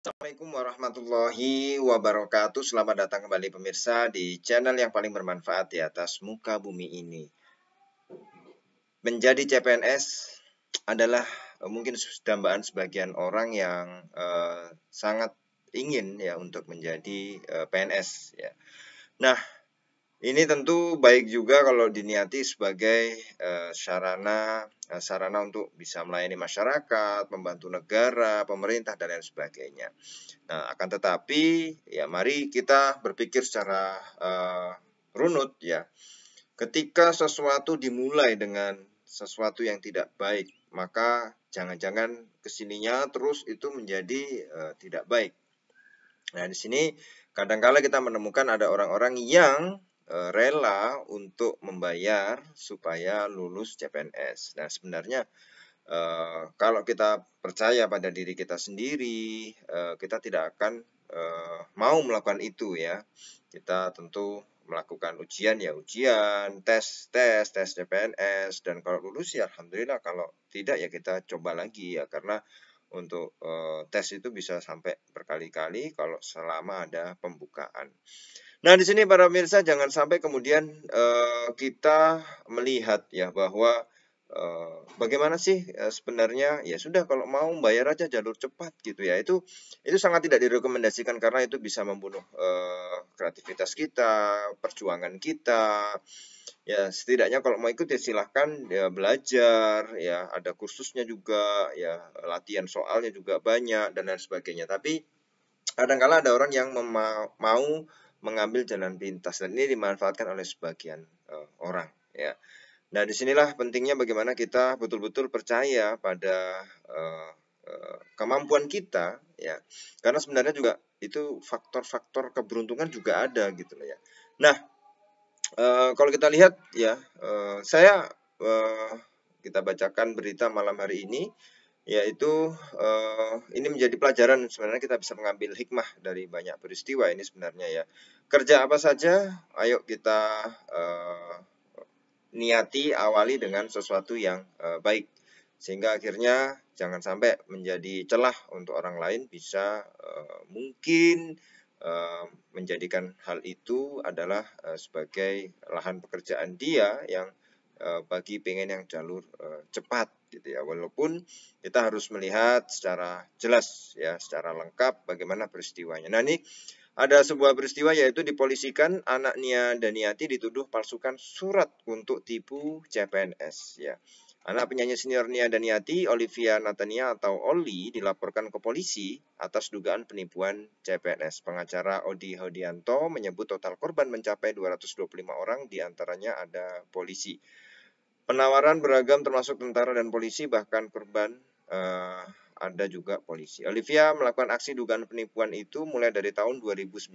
Assalamualaikum warahmatullahi wabarakatuh. Selamat datang kembali pemirsa di channel yang paling bermanfaat di atas muka bumi ini. Menjadi CPNS adalah eh, mungkin dambaan sebagian orang yang uh, sangat ingin ya untuk menjadi uh, eh, PNS ya. Nah, ini tentu baik juga kalau diniati sebagai uh, sarana uh, sarana untuk bisa melayani masyarakat, membantu negara, pemerintah dan lain sebagainya. Nah, akan tetapi ya mari kita berpikir secara uh, runut ya. Ketika sesuatu dimulai dengan sesuatu yang tidak baik, maka jangan-jangan kesininya terus itu menjadi uh, tidak baik. Nah, di sini kadangkala kita menemukan ada orang-orang yang Eh, rela untuk membayar supaya lulus CPNS. Nah, sebenarnya eh, kalau kita percaya pada diri kita sendiri, eh, kita tidak akan mau melakukan itu ya. Kita tentu melakukan ujian ya ujian, tes, tes, tes CPNS dan kalau lulus ya alhamdulillah kalau tidak ya kita coba lagi ya karena untuk tes itu bisa sampai berkali-kali kalau selama ada pembukaan. Nah, di sini para pemirsa jangan sampai kemudian uh, kita melihat ya bahwa uh, bagaimana sih eh, sebenarnya ya sudah kalau mau bayar aja jalur cepat gitu ya. Itu itu sangat tidak direkomendasikan karena itu bisa membunuh uh, kreativitas kita, perjuangan kita. Ya, setidaknya kalau mau ikut ya silahkan ya belajar ya, ada kursusnya juga ya, latihan soalnya juga banyak dan lain sebagainya. Tapi kadang-kala ada orang yang mau mengambil jalan pintas dan ini dimanfaatkan oleh sebagian uh, orang ya. Nah, disinilah pentingnya bagaimana kita betul-betul percaya pada uh, kemampuan kita ya. Karena sebenarnya juga itu faktor-faktor keberuntungan juga ada gitu loh ya. Nah, uh, kalau kita lihat ya, uh, saya uh, kita bacakan berita malam hari ini yaitu eh, ini menjadi pelajaran sebenarnya kita bisa mengambil hikmah dari banyak peristiwa ini sebenarnya ya kerja apa saja ayo kita eh, niati awali dengan sesuatu yang uh, baik sehingga akhirnya jangan sampai menjadi celah untuk orang lain bisa eh, mungkin eh, menjadikan hal itu adalah uh, sebagai lahan pekerjaan dia yang Eh, bagi pengen yang jalur eh, cepat gitu ya walaupun kita harus melihat secara jelas ya secara lengkap bagaimana peristiwanya nah ini ada sebuah peristiwa yaitu dipolisikan anak Nia Daniati dituduh palsukan surat untuk tipu CPNS ya Anak penyanyi senior Nia Daniati, Olivia Natania atau Oli, dilaporkan ke polisi atas dugaan penipuan CPNS. Pengacara Odi Hodianto menyebut total korban mencapai 225 orang, diantaranya ada polisi. Penawaran beragam termasuk tentara dan polisi bahkan korban uh, ada juga polisi. Olivia melakukan aksi dugaan penipuan itu mulai dari tahun 2019.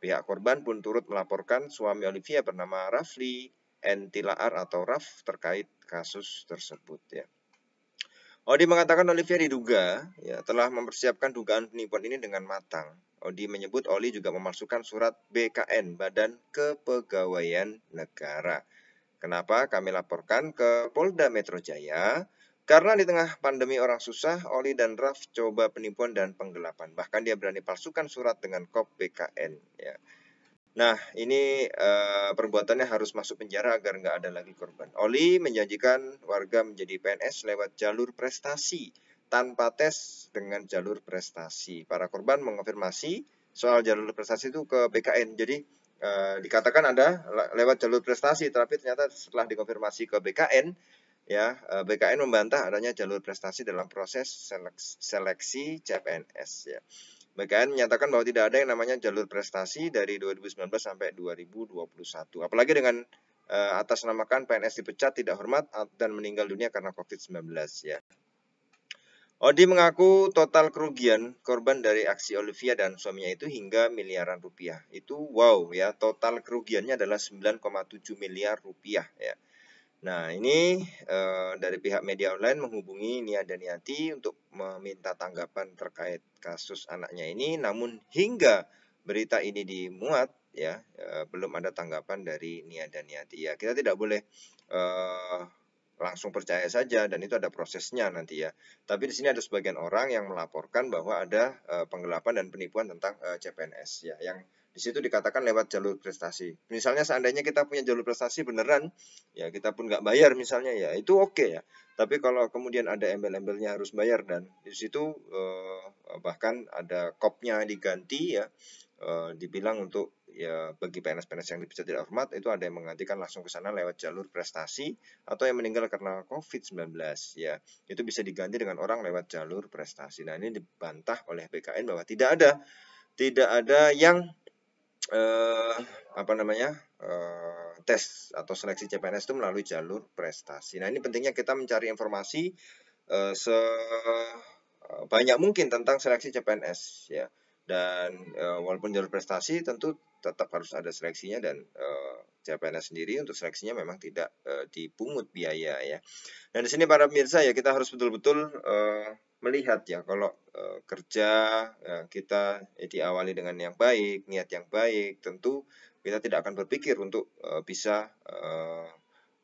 Pihak korban pun turut melaporkan suami Olivia bernama Rafli Entilaar atau Raf terkait kasus tersebut ya. Odi mengatakan Olivia diduga ya, telah mempersiapkan dugaan penipuan ini dengan matang. Odi menyebut Oli juga memasukkan surat BKN Badan Kepegawaian Negara Kenapa kami laporkan ke Polda Metro Jaya? Karena di tengah pandemi orang susah, Oli dan Raf coba penipuan dan penggelapan. Bahkan dia berani palsukan surat dengan kop BKN. Ya. Nah, ini uh, perbuatannya harus masuk penjara agar nggak ada lagi korban. Oli menjanjikan warga menjadi PNS lewat jalur prestasi tanpa tes dengan jalur prestasi. Para korban mengonfirmasi soal jalur prestasi itu ke BKN. Jadi Eh, dikatakan ada lewat jalur prestasi, tapi ternyata setelah dikonfirmasi ke BKN, ya eh, BKN membantah adanya jalur prestasi dalam proses seleksi, seleksi CPNS. Ya. BKN menyatakan bahwa tidak ada yang namanya jalur prestasi dari 2019 sampai 2021. Apalagi dengan uh, atas namakan PNS dipecat tidak hormat dan meninggal dunia karena COVID-19 ya. Odi mengaku total kerugian korban dari aksi Olivia dan suaminya itu hingga miliaran rupiah. Itu wow ya, total kerugiannya adalah 9,7 miliar rupiah ya. Nah ini e, dari pihak media online menghubungi Nia Daniati untuk meminta tanggapan terkait kasus anaknya ini. Namun hingga berita ini dimuat ya e, belum ada tanggapan dari Nia Daniati ya. Kita tidak boleh e, langsung percaya saja dan itu ada prosesnya nanti ya. Tapi di sini ada sebagian orang yang melaporkan bahwa ada uh, penggelapan dan penipuan tentang uh, eh, CPNS ya yang di situ dikatakan lewat jalur prestasi. Misalnya seandainya kita punya jalur prestasi beneran, ya kita pun nggak bayar misalnya ya itu oke okay ya. Tapi kalau kemudian ada embel-embelnya harus bayar dan di situ eh, bahkan ada kopnya diganti ya, eh, dibilang untuk ya bagi PNS-PNS yang dipecat tidak hormat itu ada yang menggantikan langsung ke sana lewat jalur prestasi atau yang meninggal karena COVID-19 ya itu bisa diganti dengan orang lewat jalur prestasi nah ini dibantah oleh BKN bahwa tidak ada tidak ada yang eh, apa namanya eh, tes atau seleksi CPNS itu melalui jalur prestasi nah ini pentingnya kita mencari informasi eh, sebanyak eh, mungkin tentang seleksi CPNS ya dan e, walaupun jalur prestasi tentu tetap harus ada seleksinya dan uh, sendiri untuk seleksinya memang tidak uh, dipungut biaya ya. Dan di sini para pemirsa ya kita harus betul-betul eh, melihat ya kalau uh, kerja ya, kita ya, diawali dengan yang baik, niat yang baik, tentu kita tidak akan berpikir untuk uh, bisa uh,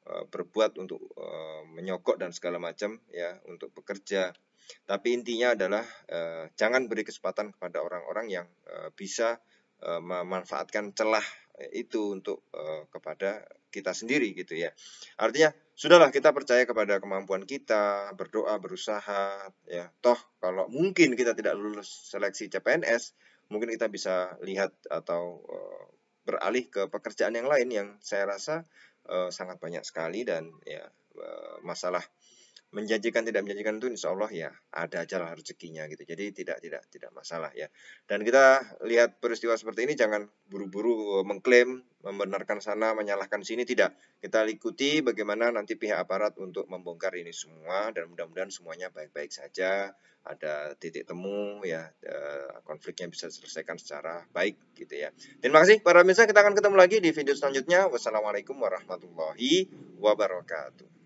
uh, berbuat untuk uh, menyokok dan segala macam ya untuk bekerja. Tapi intinya adalah uh, jangan beri kesempatan kepada orang-orang yang uh, bisa Eh, memanfaatkan celah eh, itu untuk eh, kepada kita sendiri gitu ya. Artinya sudahlah kita percaya kepada kemampuan kita, berdoa, berusaha ya. Toh kalau mungkin kita tidak lulus seleksi CPNS, mungkin kita bisa lihat atau beralih ke pekerjaan yang lain yang saya rasa sangat banyak sekali dan ya masalah menjanjikan tidak menjanjikan itu insya Allah ya ada jalan rezekinya gitu jadi tidak tidak tidak masalah ya dan kita lihat peristiwa seperti ini jangan buru-buru mengklaim membenarkan sana menyalahkan sini tidak kita ikuti bagaimana nanti pihak aparat untuk membongkar ini semua dan mudah-mudahan semuanya baik-baik saja ada titik temu ya eh, konfliknya bisa selesaikan secara baik gitu ya terima kasih para pemirsa kita akan ketemu lagi di video selanjutnya wassalamualaikum warahmatullahi wabarakatuh